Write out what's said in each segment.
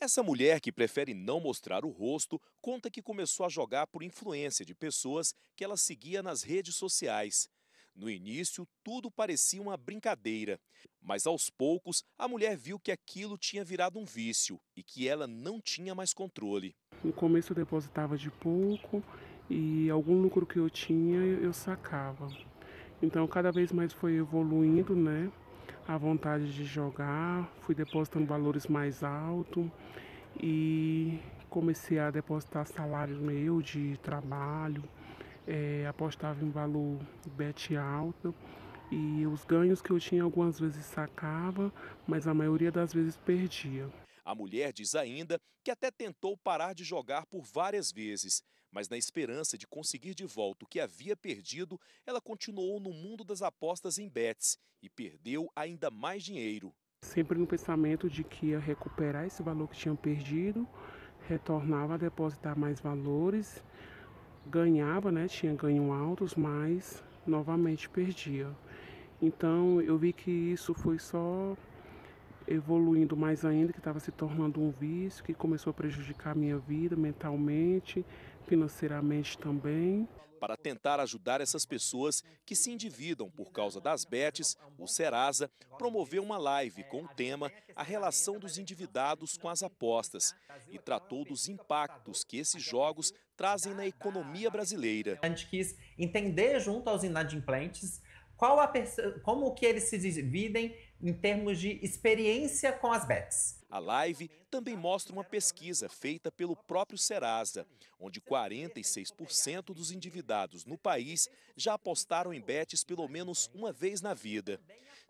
Essa mulher que prefere não mostrar o rosto conta que começou a jogar por influência de pessoas que ela seguia nas redes sociais. No início, tudo parecia uma brincadeira, mas aos poucos a mulher viu que aquilo tinha virado um vício e que ela não tinha mais controle. No começo eu depositava de pouco e algum lucro que eu tinha eu sacava. Então cada vez mais foi evoluindo, né? a vontade de jogar, fui depositando valores mais altos e comecei a depositar salário meu de trabalho, é, apostava em valor bet alto e os ganhos que eu tinha algumas vezes sacava, mas a maioria das vezes perdia. A mulher diz ainda que até tentou parar de jogar por várias vezes, mas na esperança de conseguir de volta o que havia perdido, ela continuou no mundo das apostas em bets e perdeu ainda mais dinheiro. Sempre no pensamento de que ia recuperar esse valor que tinha perdido, retornava a depositar mais valores, ganhava, né? Tinha ganho altos, mas novamente perdia. Então eu vi que isso foi só evoluindo mais ainda, que estava se tornando um vício, que começou a prejudicar a minha vida mentalmente, financeiramente também. Para tentar ajudar essas pessoas que se endividam por causa das betes, o Serasa promoveu uma live com o tema A relação dos endividados com as apostas e tratou dos impactos que esses jogos trazem na economia brasileira. A gente quis entender junto aos inadimplentes qual a como que eles se dividem em termos de experiência com as bets. A live também mostra uma pesquisa feita pelo próprio Serasa, onde 46% dos endividados no país já apostaram em bets pelo menos uma vez na vida.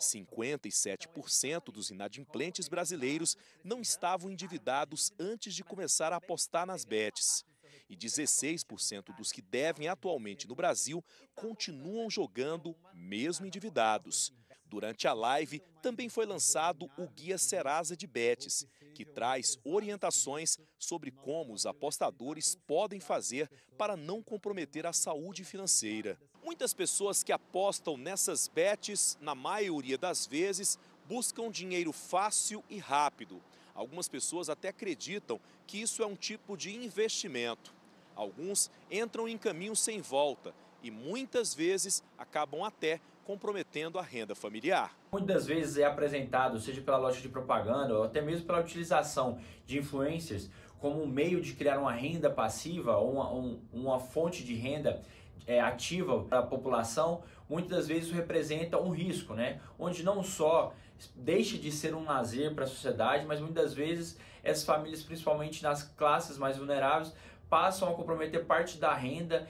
57% dos inadimplentes brasileiros não estavam endividados antes de começar a apostar nas bets e 16% dos que devem atualmente no Brasil continuam jogando mesmo endividados. Durante a live, também foi lançado o Guia Serasa de Betes, que traz orientações sobre como os apostadores podem fazer para não comprometer a saúde financeira. Muitas pessoas que apostam nessas betes, na maioria das vezes, buscam dinheiro fácil e rápido. Algumas pessoas até acreditam que isso é um tipo de investimento. Alguns entram em caminho sem volta e muitas vezes acabam até comprometendo a renda familiar. Muitas vezes é apresentado, seja pela loja de propaganda ou até mesmo pela utilização de influencers, como um meio de criar uma renda passiva ou uma, um, uma fonte de renda é, ativa para a população, muitas das vezes representa um risco, né? Onde não só deixa de ser um lazer para a sociedade, mas muitas vezes as famílias, principalmente nas classes mais vulneráveis, passam a comprometer parte da renda